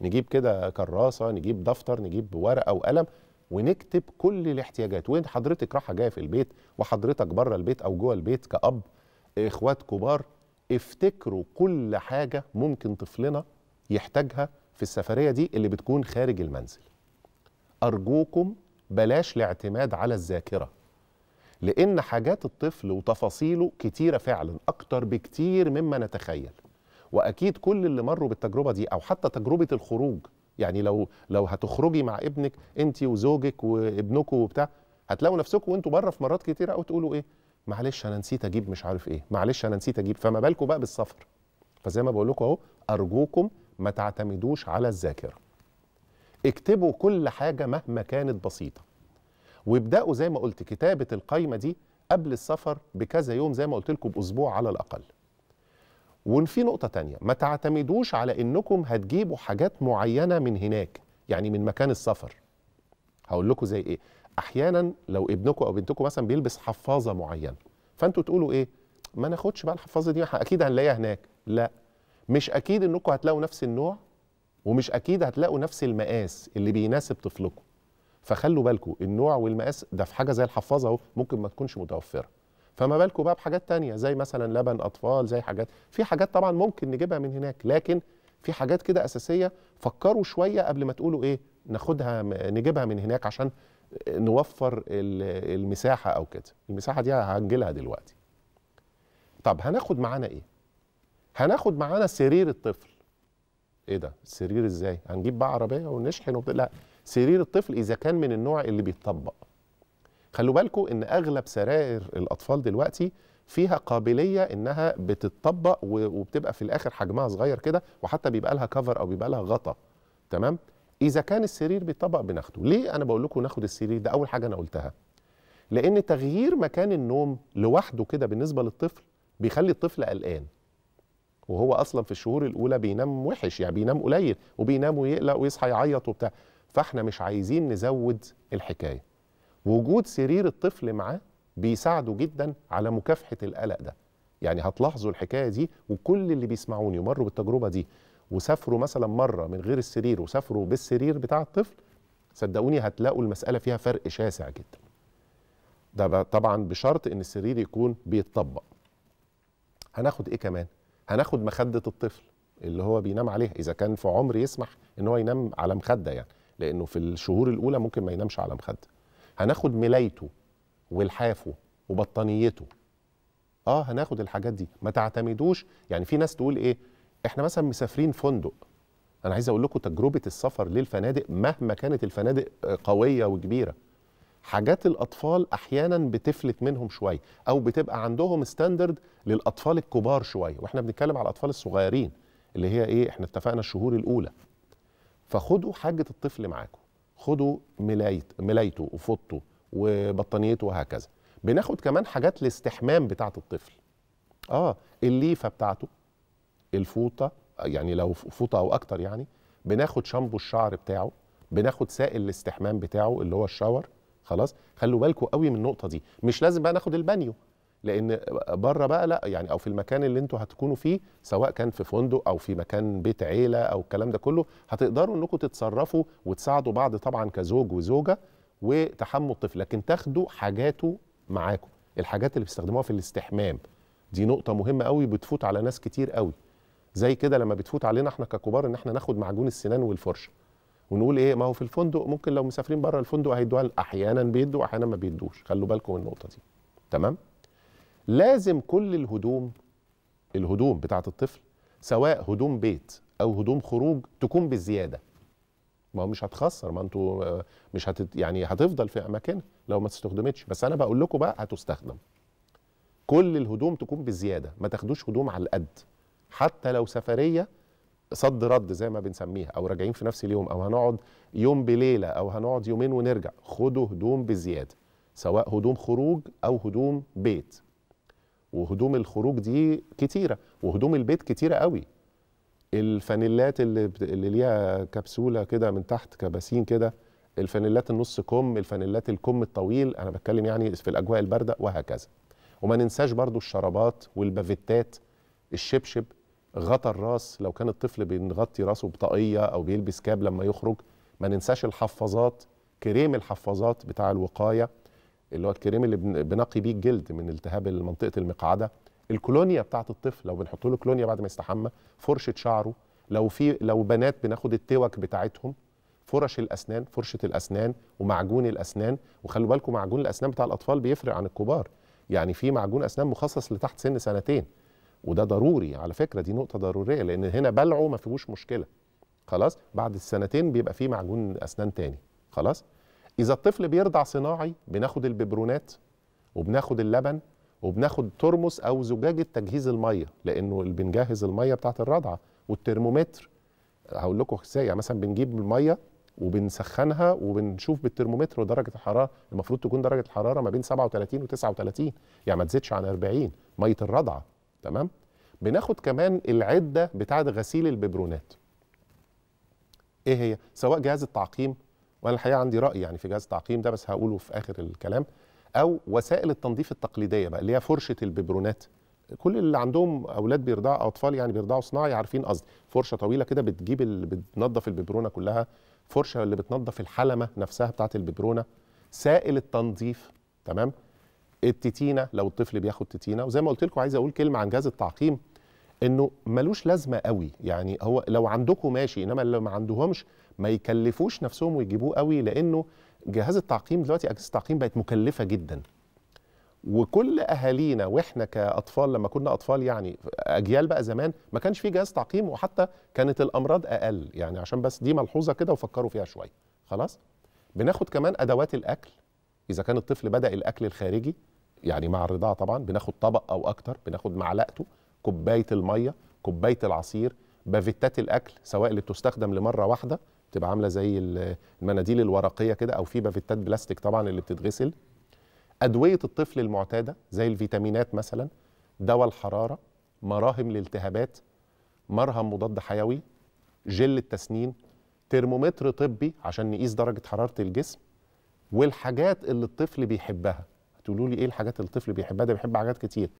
نجيب كده كراسه نجيب دفتر نجيب ورقه وقلم ونكتب كل الاحتياجات وين حضرتك راحه جايه في البيت وحضرتك بره البيت او جوه البيت كاب اخوات كبار افتكروا كل حاجه ممكن طفلنا يحتاجها في السفريه دي اللي بتكون خارج المنزل ارجوكم بلاش الاعتماد على الذاكره لان حاجات الطفل وتفاصيله كتيره فعلا اكتر بكتير مما نتخيل واكيد كل اللي مروا بالتجربه دي او حتى تجربه الخروج يعني لو لو هتخرجي مع ابنك انت وزوجك وابنكم وبتاع هتلاقوا نفسكم وانتوا بره في مرات كتيره قوي تقولوا ايه معلش انا نسيت اجيب مش عارف ايه معلش انا نسيت اجيب فما بالكم بقى بالسفر فزي ما بقول لكم اهو ارجوكم ما تعتمدوش على الذاكره اكتبوا كل حاجه مهما كانت بسيطه وابداوا زي ما قلت كتابه القايمه دي قبل السفر بكذا يوم زي ما قلت لكم باسبوع على الاقل وفي نقطة تانية ما تعتمدوش على انكم هتجيبوا حاجات معينة من هناك يعني من مكان السفر هقول لكم زي ايه احيانا لو ابنكم او بنتكم مثلا بيلبس حفاظة معينة فانتوا تقولوا ايه ما ناخدش بقى الحفاظة دي اكيد هنلاقيها هناك لا مش اكيد انكم هتلاقوا نفس النوع ومش اكيد هتلاقوا نفس المقاس اللي بيناسب طفلكم فخلوا بالكم النوع والمقاس ده في حاجه زي الحفاظه اهو ممكن ما تكونش متوفره فما بالكم بقى بحاجات تانية زي مثلا لبن أطفال زي حاجات في حاجات طبعا ممكن نجيبها من هناك لكن في حاجات كده أساسية فكروا شوية قبل ما تقولوا إيه ناخدها نجيبها من هناك عشان نوفر المساحة أو كده المساحة دي هنجلها دلوقتي طب هناخد معانا إيه؟ هناخد معانا سرير الطفل ايه ده السرير ازاي هنجيب بقى عربيه ونشحن وبت... لا سرير الطفل اذا كان من النوع اللي بيتطبق خلوا بالكم ان اغلب سرائر الاطفال دلوقتي فيها قابليه انها بتتطبق وبتبقى في الاخر حجمها صغير كده وحتى بيبقى لها كفر او بيبقى لها غطا تمام اذا كان السرير بيطبق بناخده ليه انا بقول لكم ناخد السرير ده اول حاجه انا قلتها لان تغيير مكان النوم لوحده كده بالنسبه للطفل بيخلي الطفل قلقان وهو اصلا في الشهور الاولى بينام وحش يعني بينام قليل وبينام ويقلق ويصحى يعيط وبتاع فاحنا مش عايزين نزود الحكايه وجود سرير الطفل معاه بيساعده جدا على مكافحه القلق ده يعني هتلاحظوا الحكايه دي وكل اللي بيسمعوني ومروا بالتجربه دي وسافروا مثلا مره من غير السرير وسافروا بالسرير بتاع الطفل صدقوني هتلاقوا المساله فيها فرق شاسع جدا ده طبعا بشرط ان السرير يكون بيتطبق هناخد ايه كمان هناخد مخده الطفل اللي هو بينام عليها اذا كان في عمر يسمح ان هو ينام على مخده يعني لانه في الشهور الاولى ممكن ما ينامش على مخده هناخد ملايته ولحافه وبطانيته اه هناخد الحاجات دي ما تعتمدوش يعني في ناس تقول ايه احنا مثلا مسافرين فندق انا عايز اقول لكم تجربه السفر للفنادق مهما كانت الفنادق آه، قويه وكبيره حاجات الاطفال احيانا بتفلت منهم شويه او بتبقى عندهم ستاندرد للاطفال الكبار شويه واحنا بنتكلم على الاطفال الصغيرين اللي هي ايه احنا اتفقنا الشهور الاولى فخدوا حاجه الطفل معاكم خدوا ملايت ملايته وفوطه وبطانيته وهكذا بناخد كمان حاجات الاستحمام بتاعه الطفل اه الليفه بتاعته الفوطه يعني لو فوطه او اكتر يعني بناخد شامبو الشعر بتاعه بناخد سائل الاستحمام بتاعه اللي هو الشاور خلاص خلوا بالكم قوي من النقطه دي مش لازم بقى ناخد البانيو لان بره بقى لا يعني او في المكان اللي انتوا هتكونوا فيه سواء كان في فندق او في مكان بيت عيله او الكلام ده كله هتقدروا انكم تتصرفوا وتساعدوا بعض طبعا كزوج وزوجه وتحموا الطفل لكن تاخدوا حاجاته معاكم الحاجات اللي بيستخدموها في الاستحمام دي نقطه مهمه قوي بتفوت على ناس كتير قوي زي كده لما بتفوت علينا احنا ككبار ان احنا ناخد معجون السنان والفرشه ونقول ايه ما هو في الفندق ممكن لو مسافرين بره الفندق هيدوها احيانا بيدوا احيانا ما بيدوش خلوا بالكم من النقطه دي تمام لازم كل الهدوم الهدوم بتاعة الطفل سواء هدوم بيت أو هدوم خروج تكون بالزيادة ما هو مش هتخسر ما انتوا آه، مش هت يعني هتفضل في اماكنها لو ما استخدمتش بس انا بقول لكم بقى هتستخدم كل الهدوم تكون بالزياده ما تاخدوش هدوم على القد حتى لو سفريه صد رد زي ما بنسميها او راجعين في نفس اليوم او هنقعد يوم بليله او هنقعد يومين ونرجع خدوا هدوم بزياده سواء هدوم خروج او هدوم بيت وهدوم الخروج دي كتيره وهدوم البيت كتيره قوي الفانيلات اللي اللي ليها كبسوله كده من تحت كباسين كده الفانيلات النص كم الفانيلات الكم الطويل انا بتكلم يعني في الاجواء البارده وهكذا وما ننساش برضو الشرابات والبافيتات الشبشب غطى الراس لو كان الطفل بنغطي راسه بطاقيه او بيلبس كاب لما يخرج ما ننساش الحفاظات كريم الحفاظات بتاع الوقايه اللي هو الكريم اللي بنقي بيه الجلد من التهاب منطقه المقعده الكولونيا بتاعه الطفل لو بنحط له كولونيا بعد ما يستحمى فرشه شعره لو في لو بنات بناخد التوك بتاعتهم فرش الاسنان فرشه الاسنان ومعجون الاسنان وخلوا بالكم معجون الاسنان بتاع الاطفال بيفرق عن الكبار يعني في معجون اسنان مخصص لتحت سن سنتين وده ضروري على فكره دي نقطه ضروريه لان هنا بلعه ما فيهوش مشكله خلاص بعد السنتين بيبقى في معجون اسنان تاني خلاص اذا الطفل بيرضع صناعي بناخد الببرونات وبناخد اللبن وبناخد ترمس او زجاجه تجهيز الميه لانه اللي بنجهز الميه بتاعه الرضعه والترمومتر هقول لكم ازاي يعني مثلا بنجيب الميه وبنسخنها وبنشوف بالترمومتر درجه الحراره المفروض تكون درجه الحراره ما بين 37 و39 يعني ما تزيدش عن 40 ميه الرضعه تمام بناخد كمان العده بتاعه غسيل الببرونات ايه هي سواء جهاز التعقيم وانا الحقيقه عندي راي يعني في جهاز التعقيم ده بس هقوله في اخر الكلام او وسائل التنظيف التقليديه بقى اللي هي فرشه الببرونات كل اللي عندهم اولاد بيرضعوا اطفال يعني بيرضعوا صناعي عارفين قصدي فرشه طويله كده بتجيب اللي بتنظف الببرونه كلها فرشه اللي بتنظف الحلمه نفسها بتاعت الببرونه سائل التنظيف تمام التتينه لو الطفل بياخد تتينه وزي ما قلت لكم عايز اقول كلمه عن جهاز التعقيم انه ملوش لازمه قوي يعني هو لو عندكم ماشي انما لو ما عندهمش ما يكلفوش نفسهم ويجيبوه قوي لانه جهاز التعقيم دلوقتي اجهزه التعقيم بقت مكلفه جدا وكل اهالينا واحنا كاطفال لما كنا اطفال يعني اجيال بقى زمان ما كانش في جهاز تعقيم وحتى كانت الامراض اقل يعني عشان بس دي ملحوظه كده وفكروا فيها شويه خلاص بناخد كمان ادوات الاكل اذا كان الطفل بدا الاكل الخارجي يعني مع الرضاعه طبعا بناخد طبق او اكتر بناخد معلقته كوبايه الميه كوبايه العصير بافيتات الاكل سواء اللي بتستخدم لمره واحده بتبقى عامله زي المناديل الورقيه كده او في بافيتات بلاستيك طبعا اللي بتتغسل ادويه الطفل المعتاده زي الفيتامينات مثلا دواء الحراره مراهم للالتهابات مرهم مضاد حيوي جل التسنين ترمومتر طبي عشان نقيس درجه حراره الجسم والحاجات اللي الطفل بيحبها هتقولوا لي ايه الحاجات اللي الطفل بيحبها ده بيحب حاجات كتير